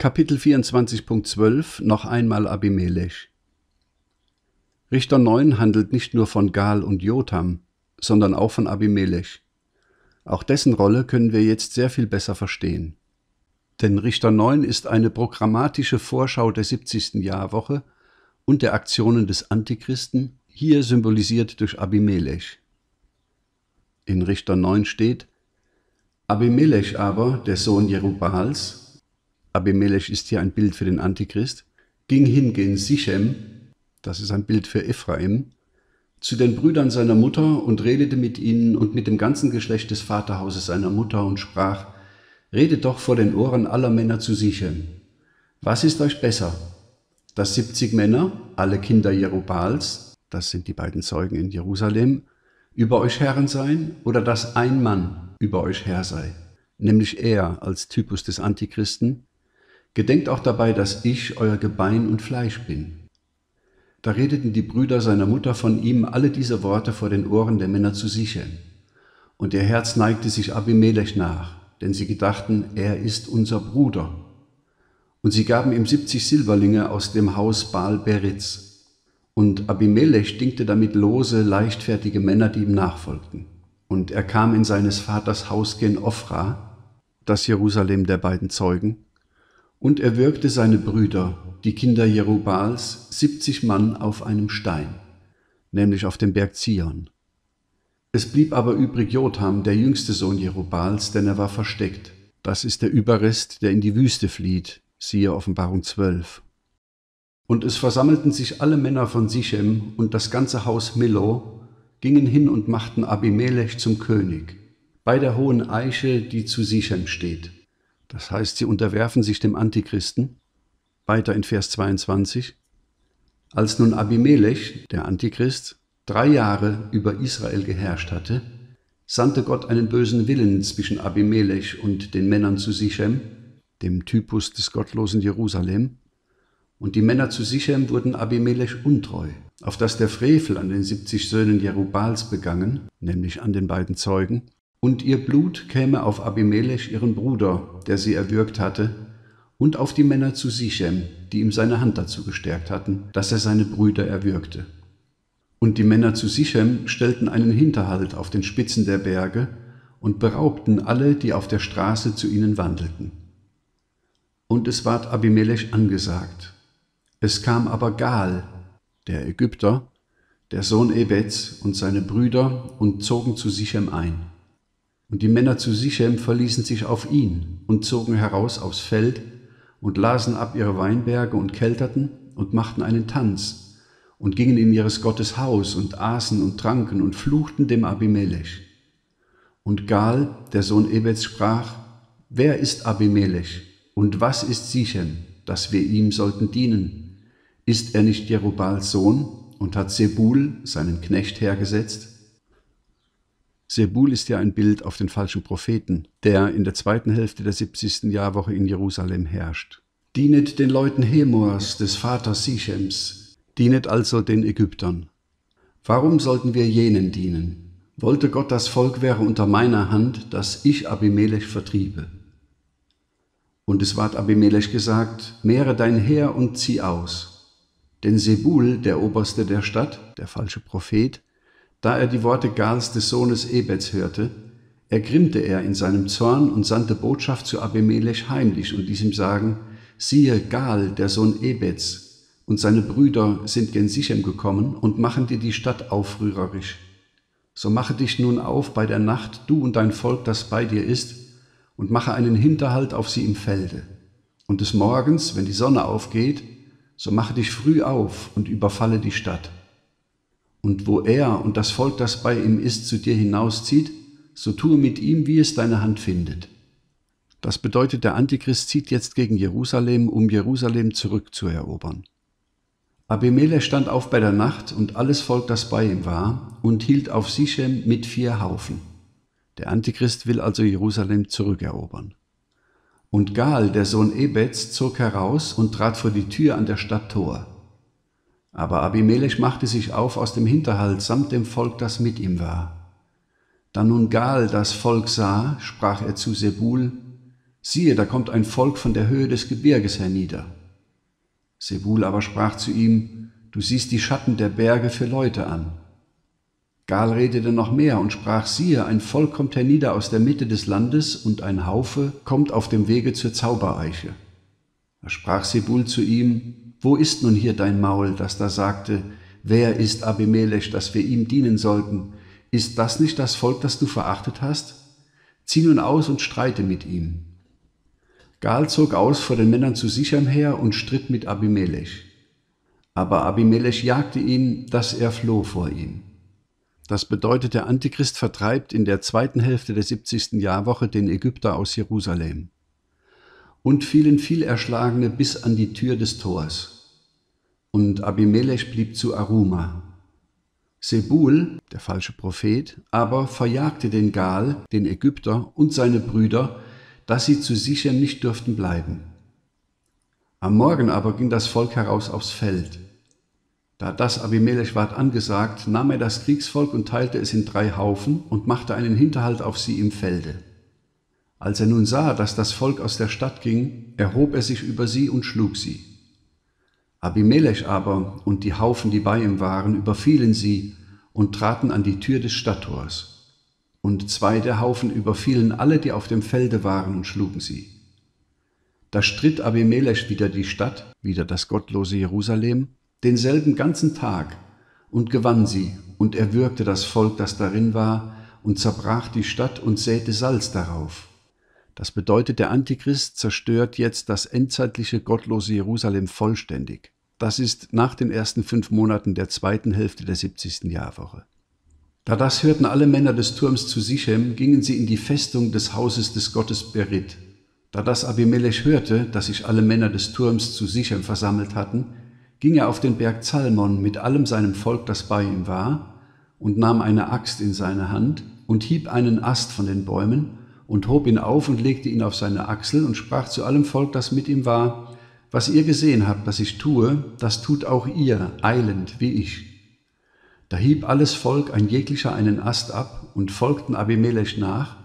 Kapitel 24.12 Noch einmal Abimelech Richter 9 handelt nicht nur von Gal und Jotam, sondern auch von Abimelech. Auch dessen Rolle können wir jetzt sehr viel besser verstehen. Denn Richter 9 ist eine programmatische Vorschau der 70. Jahrwoche und der Aktionen des Antichristen, hier symbolisiert durch Abimelech. In Richter 9 steht, Abimelech aber, der Sohn Jerubals, Abimelech ist hier ein Bild für den Antichrist, ging hin gen Sichem, das ist ein Bild für Ephraim, zu den Brüdern seiner Mutter und redete mit ihnen und mit dem ganzen Geschlecht des Vaterhauses seiner Mutter und sprach, Redet doch vor den Ohren aller Männer zu Sichem. Was ist euch besser? Dass siebzig Männer, alle Kinder Jerubals, das sind die beiden Zeugen in Jerusalem, über euch Herren seien oder dass ein Mann über euch Herr sei, nämlich er als Typus des Antichristen, Gedenkt auch dabei, dass ich euer Gebein und Fleisch bin. Da redeten die Brüder seiner Mutter von ihm alle diese Worte vor den Ohren der Männer zu sicheln. Und ihr Herz neigte sich Abimelech nach, denn sie gedachten, er ist unser Bruder. Und sie gaben ihm siebzig Silberlinge aus dem Haus Baal Beritz. Und Abimelech dingte damit lose, leichtfertige Männer, die ihm nachfolgten. Und er kam in seines Vaters Haus gen Ophra, das Jerusalem der beiden Zeugen, und er wirkte seine Brüder, die Kinder Jerubals, siebzig Mann auf einem Stein, nämlich auf dem Berg Zion. Es blieb aber übrig Jotham, der jüngste Sohn Jerubals, denn er war versteckt. Das ist der Überrest, der in die Wüste flieht, siehe Offenbarung 12. Und es versammelten sich alle Männer von Sichem und das ganze Haus Millo, gingen hin und machten Abimelech zum König, bei der hohen Eiche, die zu Sichem steht. Das heißt, sie unterwerfen sich dem Antichristen. Weiter in Vers 22. Als nun Abimelech, der Antichrist, drei Jahre über Israel geherrscht hatte, sandte Gott einen bösen Willen zwischen Abimelech und den Männern zu Sichem, dem Typus des gottlosen Jerusalem, und die Männer zu Sichem wurden Abimelech untreu, auf das der Frevel an den 70 Söhnen Jerubals begangen, nämlich an den beiden Zeugen, und ihr Blut käme auf Abimelech, ihren Bruder, der sie erwürgt hatte, und auf die Männer zu Sichem, die ihm seine Hand dazu gestärkt hatten, dass er seine Brüder erwürgte. Und die Männer zu Sichem stellten einen Hinterhalt auf den Spitzen der Berge und beraubten alle, die auf der Straße zu ihnen wandelten. Und es ward Abimelech angesagt. Es kam aber Gal, der Ägypter, der Sohn Ebets und seine Brüder und zogen zu Sichem ein. Und die Männer zu Sichem verließen sich auf ihn und zogen heraus aufs Feld und lasen ab ihre Weinberge und kelterten und machten einen Tanz und gingen in ihres Gottes Haus und aßen und tranken und fluchten dem Abimelech. Und Gal, der Sohn Ebets, sprach, Wer ist Abimelech und was ist Sichem, dass wir ihm sollten dienen? Ist er nicht Jerubals Sohn und hat Sebul, seinen Knecht, hergesetzt? Sebul ist ja ein Bild auf den falschen Propheten, der in der zweiten Hälfte der 70. Jahrwoche in Jerusalem herrscht. Dienet den Leuten Hemors, des Vaters Sichems, dienet also den Ägyptern. Warum sollten wir jenen dienen? Wollte Gott, das Volk wäre unter meiner Hand, dass ich Abimelech vertriebe. Und es ward Abimelech gesagt, mehre dein Heer und zieh aus. Denn Sebul, der Oberste der Stadt, der falsche Prophet, da er die Worte Gals des Sohnes Ebeds hörte, ergrimmte er in seinem Zorn und sandte Botschaft zu Abimelech heimlich und ließ ihm sagen, siehe Gal, der Sohn Ebeds, und seine Brüder sind gen Sichem gekommen und machen dir die Stadt aufrührerisch. So mache dich nun auf bei der Nacht, du und dein Volk, das bei dir ist, und mache einen Hinterhalt auf sie im Felde. Und des Morgens, wenn die Sonne aufgeht, so mache dich früh auf und überfalle die Stadt und wo er und das Volk, das bei ihm ist, zu dir hinauszieht, so tue mit ihm, wie es deine Hand findet. Das bedeutet, der Antichrist zieht jetzt gegen Jerusalem, um Jerusalem zurückzuerobern. Abimelech stand auf bei der Nacht und alles Volk, das bei ihm war, und hielt auf Sichem mit vier Haufen. Der Antichrist will also Jerusalem zurückerobern. Und Gaal, der Sohn Ebets, zog heraus und trat vor die Tür an der Stadt Tor. Aber Abimelech machte sich auf aus dem Hinterhalt samt dem Volk, das mit ihm war. Da nun Gal das Volk sah, sprach er zu Sebul, siehe, da kommt ein Volk von der Höhe des Gebirges hernieder. Sebul aber sprach zu ihm, du siehst die Schatten der Berge für Leute an. Gal redete noch mehr und sprach, siehe, ein Volk kommt hernieder aus der Mitte des Landes und ein Haufe kommt auf dem Wege zur Zaubereiche. Da sprach Sebul zu ihm, wo ist nun hier dein Maul, das da sagte, wer ist Abimelech, dass wir ihm dienen sollten? Ist das nicht das Volk, das du verachtet hast? Zieh nun aus und streite mit ihm. Gal zog aus vor den Männern zu Sichem her und stritt mit Abimelech. Aber Abimelech jagte ihn, dass er floh vor ihm. Das bedeutet, der Antichrist vertreibt in der zweiten Hälfte der 70. Jahrwoche den Ägypter aus Jerusalem und fielen viel Erschlagene bis an die Tür des Tors. Und Abimelech blieb zu Aruma. Sebul, der falsche Prophet, aber verjagte den Gal, den Ägypter und seine Brüder, dass sie zu sichern nicht durften bleiben. Am Morgen aber ging das Volk heraus aufs Feld. Da das Abimelech ward angesagt, nahm er das Kriegsvolk und teilte es in drei Haufen und machte einen Hinterhalt auf sie im Felde. Als er nun sah, dass das Volk aus der Stadt ging, erhob er sich über sie und schlug sie. Abimelech aber und die Haufen, die bei ihm waren, überfielen sie und traten an die Tür des Stadttors. Und zwei der Haufen überfielen alle, die auf dem Felde waren, und schlugen sie. Da stritt Abimelech wieder die Stadt, wieder das gottlose Jerusalem, denselben ganzen Tag und gewann sie und erwürgte das Volk, das darin war, und zerbrach die Stadt und säte Salz darauf. Das bedeutet, der Antichrist zerstört jetzt das endzeitliche gottlose Jerusalem vollständig. Das ist nach den ersten fünf Monaten der zweiten Hälfte der 70. Jahrwoche. Da das hörten alle Männer des Turms zu Sichem, gingen sie in die Festung des Hauses des Gottes Berit. Da das Abimelech hörte, dass sich alle Männer des Turms zu Sichem versammelt hatten, ging er auf den Berg Zalmon mit allem seinem Volk, das bei ihm war, und nahm eine Axt in seine Hand und hieb einen Ast von den Bäumen und hob ihn auf und legte ihn auf seine Achsel und sprach zu allem Volk, das mit ihm war, was ihr gesehen habt, was ich tue, das tut auch ihr, eilend wie ich. Da hieb alles Volk ein jeglicher einen Ast ab und folgten Abimelech nach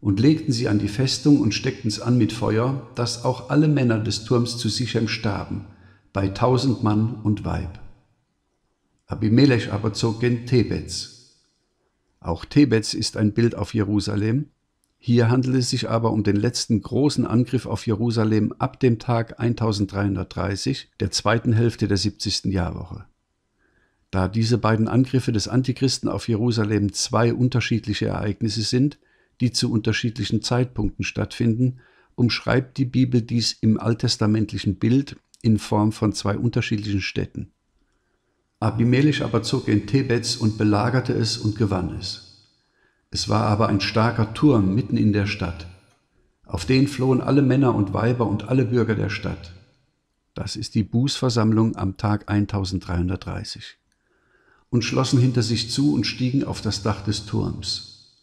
und legten sie an die Festung und steckten's an mit Feuer, dass auch alle Männer des Turms zu Sichem starben, bei tausend Mann und Weib. Abimelech aber zog gen Thebetz. Auch Thebetz ist ein Bild auf Jerusalem, hier handelt es sich aber um den letzten großen Angriff auf Jerusalem ab dem Tag 1330 der zweiten Hälfte der 70. Jahrwoche. Da diese beiden Angriffe des Antichristen auf Jerusalem zwei unterschiedliche Ereignisse sind, die zu unterschiedlichen Zeitpunkten stattfinden, umschreibt die Bibel dies im alttestamentlichen Bild in Form von zwei unterschiedlichen Städten. Abimelech aber zog in Tebez und belagerte es und gewann es. Es war aber ein starker Turm mitten in der Stadt. Auf den flohen alle Männer und Weiber und alle Bürger der Stadt. Das ist die Bußversammlung am Tag 1330. Und schlossen hinter sich zu und stiegen auf das Dach des Turms.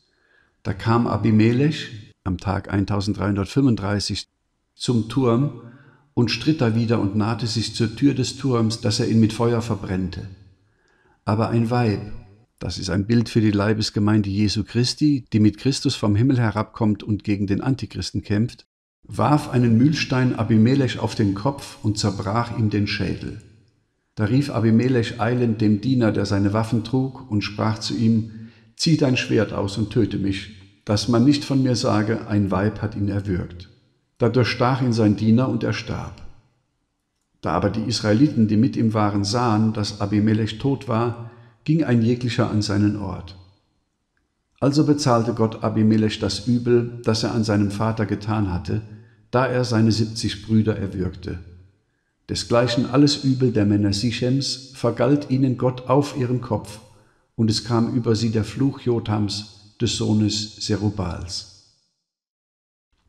Da kam Abimelech am Tag 1335 zum Turm und stritt da wieder und nahte sich zur Tür des Turms, dass er ihn mit Feuer verbrennte. Aber ein Weib, das ist ein Bild für die Leibesgemeinde Jesu Christi, die mit Christus vom Himmel herabkommt und gegen den Antichristen kämpft, warf einen Mühlstein Abimelech auf den Kopf und zerbrach ihm den Schädel. Da rief Abimelech eilend dem Diener, der seine Waffen trug, und sprach zu ihm, Zieh dein Schwert aus und töte mich, dass man nicht von mir sage, ein Weib hat ihn erwürgt. Da durchstach ihn sein Diener und er starb. Da aber die Israeliten, die mit ihm waren, sahen, dass Abimelech tot war, ging ein jeglicher an seinen Ort. Also bezahlte Gott Abimelech das Übel, das er an seinem Vater getan hatte, da er seine siebzig Brüder erwürgte. Desgleichen alles Übel der Männer Sichems vergalt ihnen Gott auf ihren Kopf, und es kam über sie der Fluch Jotams, des Sohnes Serubals.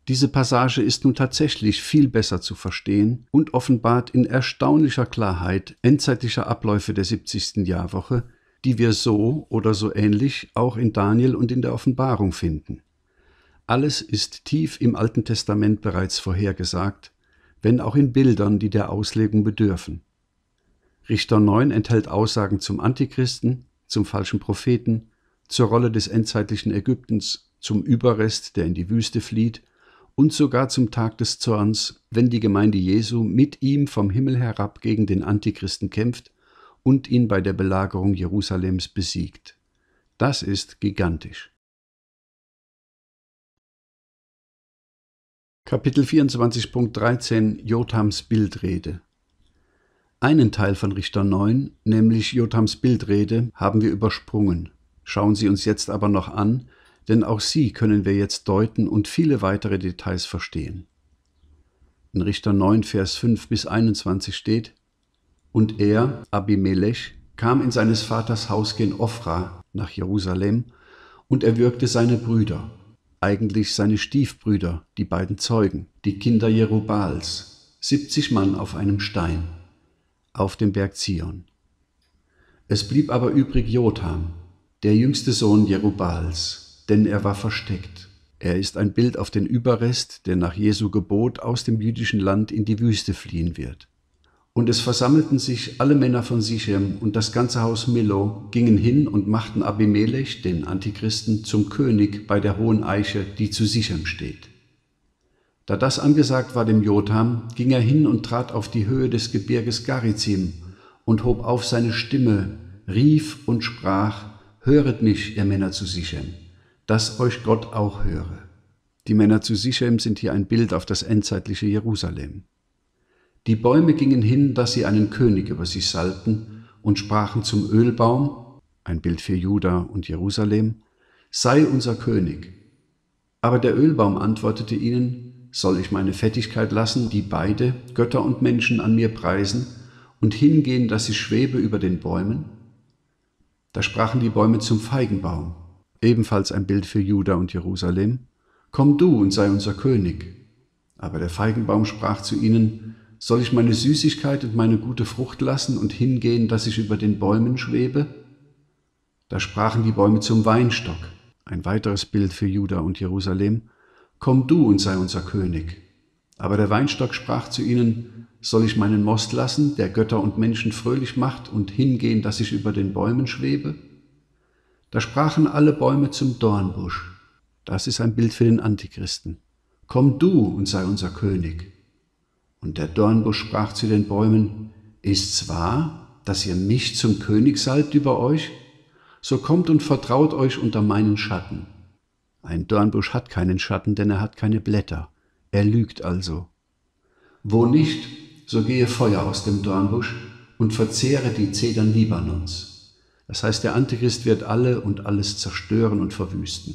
Diese Passage ist nun tatsächlich viel besser zu verstehen und offenbart in erstaunlicher Klarheit endzeitlicher Abläufe der 70. Jahrwoche, die wir so oder so ähnlich auch in Daniel und in der Offenbarung finden. Alles ist tief im Alten Testament bereits vorhergesagt, wenn auch in Bildern, die der Auslegung bedürfen. Richter 9 enthält Aussagen zum Antichristen, zum falschen Propheten, zur Rolle des endzeitlichen Ägyptens, zum Überrest, der in die Wüste flieht, und sogar zum Tag des Zorns, wenn die Gemeinde Jesu mit ihm vom Himmel herab gegen den Antichristen kämpft und ihn bei der Belagerung Jerusalems besiegt. Das ist gigantisch. Kapitel 24.13 Jotams Bildrede Einen Teil von Richter 9, nämlich Jotams Bildrede, haben wir übersprungen. Schauen Sie uns jetzt aber noch an, denn auch sie können wir jetzt deuten und viele weitere Details verstehen. In Richter 9, Vers 5 bis 21 steht, und er, Abimelech, kam in seines Vaters Haus gen Ophra nach Jerusalem und erwürgte seine Brüder, eigentlich seine Stiefbrüder, die beiden Zeugen, die Kinder Jerubals, 70 Mann auf einem Stein, auf dem Berg Zion. Es blieb aber übrig Jotham, der jüngste Sohn Jerubals, denn er war versteckt. Er ist ein Bild auf den Überrest, der nach Jesu Gebot aus dem jüdischen Land in die Wüste fliehen wird. Und es versammelten sich alle Männer von Sichem und das ganze Haus Milo, gingen hin und machten Abimelech, den Antichristen, zum König bei der hohen Eiche, die zu Sichem steht. Da das angesagt war dem Jotham, ging er hin und trat auf die Höhe des Gebirges Garizim und hob auf seine Stimme, rief und sprach, Höret mich, ihr Männer zu Sichem, dass euch Gott auch höre. Die Männer zu Sichem sind hier ein Bild auf das endzeitliche Jerusalem. Die Bäume gingen hin, dass sie einen König über sich salten und sprachen zum Ölbaum, ein Bild für Juda und Jerusalem, sei unser König. Aber der Ölbaum antwortete ihnen, soll ich meine Fettigkeit lassen, die beide, Götter und Menschen, an mir preisen und hingehen, dass ich schwebe über den Bäumen? Da sprachen die Bäume zum Feigenbaum, ebenfalls ein Bild für Juda und Jerusalem, komm du und sei unser König. Aber der Feigenbaum sprach zu ihnen, soll ich meine Süßigkeit und meine gute Frucht lassen und hingehen, dass ich über den Bäumen schwebe? Da sprachen die Bäume zum Weinstock, ein weiteres Bild für Juda und Jerusalem, Komm du und sei unser König. Aber der Weinstock sprach zu ihnen, Soll ich meinen Most lassen, der Götter und Menschen fröhlich macht, und hingehen, dass ich über den Bäumen schwebe? Da sprachen alle Bäume zum Dornbusch. Das ist ein Bild für den Antichristen. Komm du und sei unser König. Und der Dornbusch sprach zu den Bäumen, Ist's wahr, dass ihr mich zum König salbt über euch? So kommt und vertraut euch unter meinen Schatten. Ein Dornbusch hat keinen Schatten, denn er hat keine Blätter. Er lügt also. Wo nicht, so gehe Feuer aus dem Dornbusch und verzehre die Zedern Libanons. Das heißt, der Antichrist wird alle und alles zerstören und verwüsten.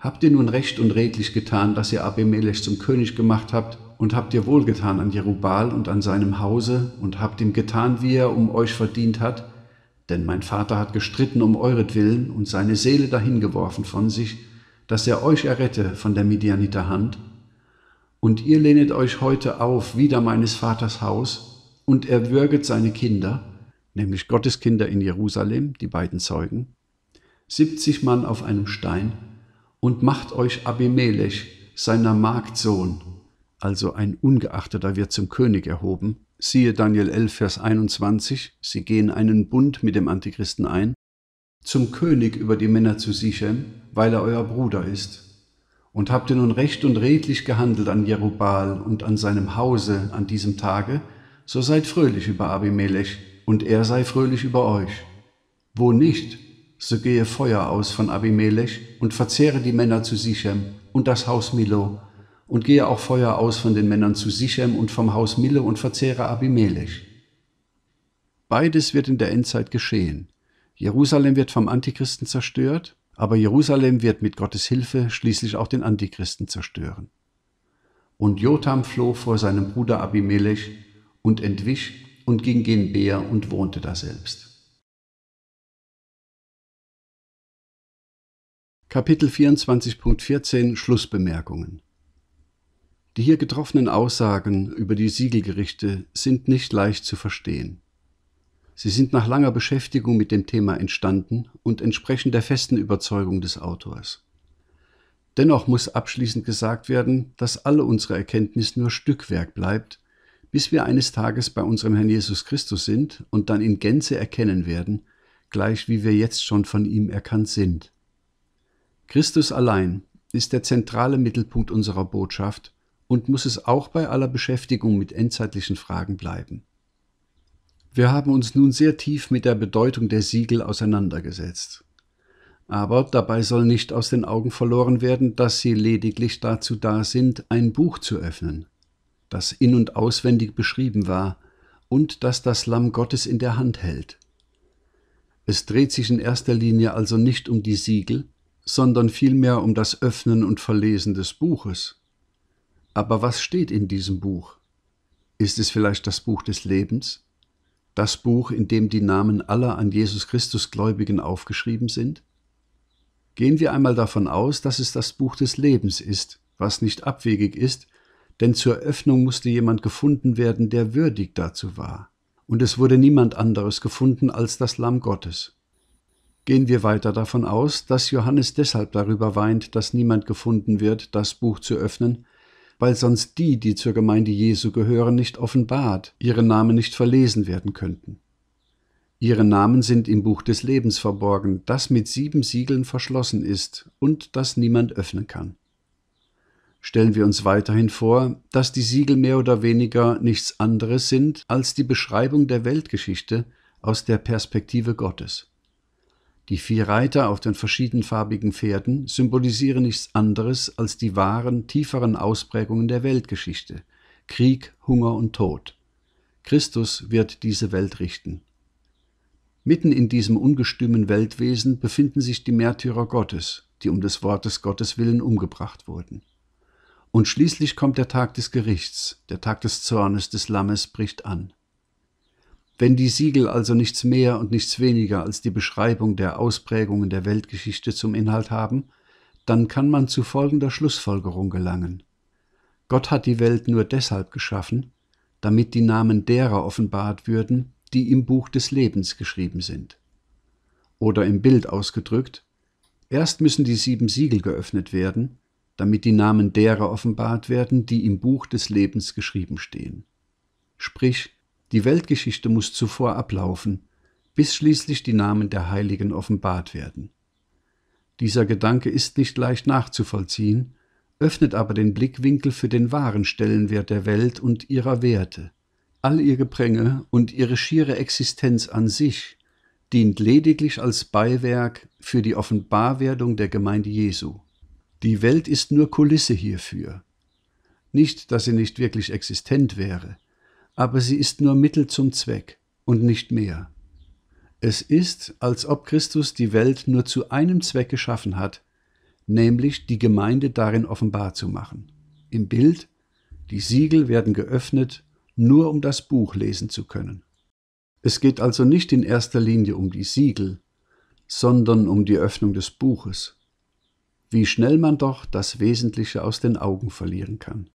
Habt ihr nun recht und redlich getan, dass ihr Abimelech zum König gemacht habt und habt ihr wohlgetan an Jerubal und an seinem Hause und habt ihm getan, wie er um euch verdient hat, denn mein Vater hat gestritten um euretwillen und seine Seele dahingeworfen von sich, dass er euch errette von der Midianiter Hand. Und ihr lehnet euch heute auf wider meines Vaters Haus und erwürget seine Kinder, nämlich Gottes Kinder in Jerusalem, die beiden Zeugen, siebzig Mann auf einem Stein, und macht euch Abimelech, seiner Magdsohn, also ein Ungeachteter wird zum König erhoben. Siehe Daniel 11, Vers 21, sie gehen einen Bund mit dem Antichristen ein, zum König über die Männer zu Sichem, weil er euer Bruder ist. Und habt ihr nun recht und redlich gehandelt an Jerubal und an seinem Hause an diesem Tage, so seid fröhlich über Abimelech, und er sei fröhlich über euch. Wo nicht, so gehe Feuer aus von Abimelech und verzehre die Männer zu Sichem und das Haus Milo und gehe auch Feuer aus von den Männern zu Sichem und vom Haus Mille und verzehre Abimelech. Beides wird in der Endzeit geschehen. Jerusalem wird vom Antichristen zerstört, aber Jerusalem wird mit Gottes Hilfe schließlich auch den Antichristen zerstören. Und Jotham floh vor seinem Bruder Abimelech und entwich und ging gen Beer und wohnte daselbst. Kapitel 24.14 Schlussbemerkungen die hier getroffenen Aussagen über die Siegelgerichte sind nicht leicht zu verstehen. Sie sind nach langer Beschäftigung mit dem Thema entstanden und entsprechen der festen Überzeugung des Autors. Dennoch muss abschließend gesagt werden, dass alle unsere Erkenntnis nur Stückwerk bleibt, bis wir eines Tages bei unserem Herrn Jesus Christus sind und dann in Gänze erkennen werden, gleich wie wir jetzt schon von ihm erkannt sind. Christus allein ist der zentrale Mittelpunkt unserer Botschaft und muss es auch bei aller Beschäftigung mit endzeitlichen Fragen bleiben. Wir haben uns nun sehr tief mit der Bedeutung der Siegel auseinandergesetzt. Aber dabei soll nicht aus den Augen verloren werden, dass sie lediglich dazu da sind, ein Buch zu öffnen, das in und auswendig beschrieben war und das das Lamm Gottes in der Hand hält. Es dreht sich in erster Linie also nicht um die Siegel, sondern vielmehr um das Öffnen und Verlesen des Buches, aber was steht in diesem Buch? Ist es vielleicht das Buch des Lebens? Das Buch, in dem die Namen aller an Jesus Christus Gläubigen aufgeschrieben sind? Gehen wir einmal davon aus, dass es das Buch des Lebens ist, was nicht abwegig ist, denn zur Öffnung musste jemand gefunden werden, der würdig dazu war. Und es wurde niemand anderes gefunden als das Lamm Gottes. Gehen wir weiter davon aus, dass Johannes deshalb darüber weint, dass niemand gefunden wird, das Buch zu öffnen, weil sonst die, die zur Gemeinde Jesu gehören, nicht offenbart, ihre Namen nicht verlesen werden könnten. Ihre Namen sind im Buch des Lebens verborgen, das mit sieben Siegeln verschlossen ist und das niemand öffnen kann. Stellen wir uns weiterhin vor, dass die Siegel mehr oder weniger nichts anderes sind als die Beschreibung der Weltgeschichte aus der Perspektive Gottes. Die vier Reiter auf den verschiedenfarbigen Pferden symbolisieren nichts anderes als die wahren, tieferen Ausprägungen der Weltgeschichte Krieg, Hunger und Tod. Christus wird diese Welt richten. Mitten in diesem ungestümen Weltwesen befinden sich die Märtyrer Gottes, die um des Wortes Gottes willen umgebracht wurden. Und schließlich kommt der Tag des Gerichts, der Tag des Zornes des Lammes bricht an. Wenn die Siegel also nichts mehr und nichts weniger als die Beschreibung der Ausprägungen der Weltgeschichte zum Inhalt haben, dann kann man zu folgender Schlussfolgerung gelangen. Gott hat die Welt nur deshalb geschaffen, damit die Namen derer offenbart würden, die im Buch des Lebens geschrieben sind. Oder im Bild ausgedrückt, erst müssen die sieben Siegel geöffnet werden, damit die Namen derer offenbart werden, die im Buch des Lebens geschrieben stehen. Sprich, die Weltgeschichte muss zuvor ablaufen, bis schließlich die Namen der Heiligen offenbart werden. Dieser Gedanke ist nicht leicht nachzuvollziehen, öffnet aber den Blickwinkel für den wahren Stellenwert der Welt und ihrer Werte. All ihr Gepränge und ihre schiere Existenz an sich dient lediglich als Beiwerk für die Offenbarwerdung der Gemeinde Jesu. Die Welt ist nur Kulisse hierfür. Nicht, dass sie nicht wirklich existent wäre, aber sie ist nur Mittel zum Zweck und nicht mehr. Es ist, als ob Christus die Welt nur zu einem Zweck geschaffen hat, nämlich die Gemeinde darin offenbar zu machen. Im Bild, die Siegel werden geöffnet, nur um das Buch lesen zu können. Es geht also nicht in erster Linie um die Siegel, sondern um die Öffnung des Buches. Wie schnell man doch das Wesentliche aus den Augen verlieren kann.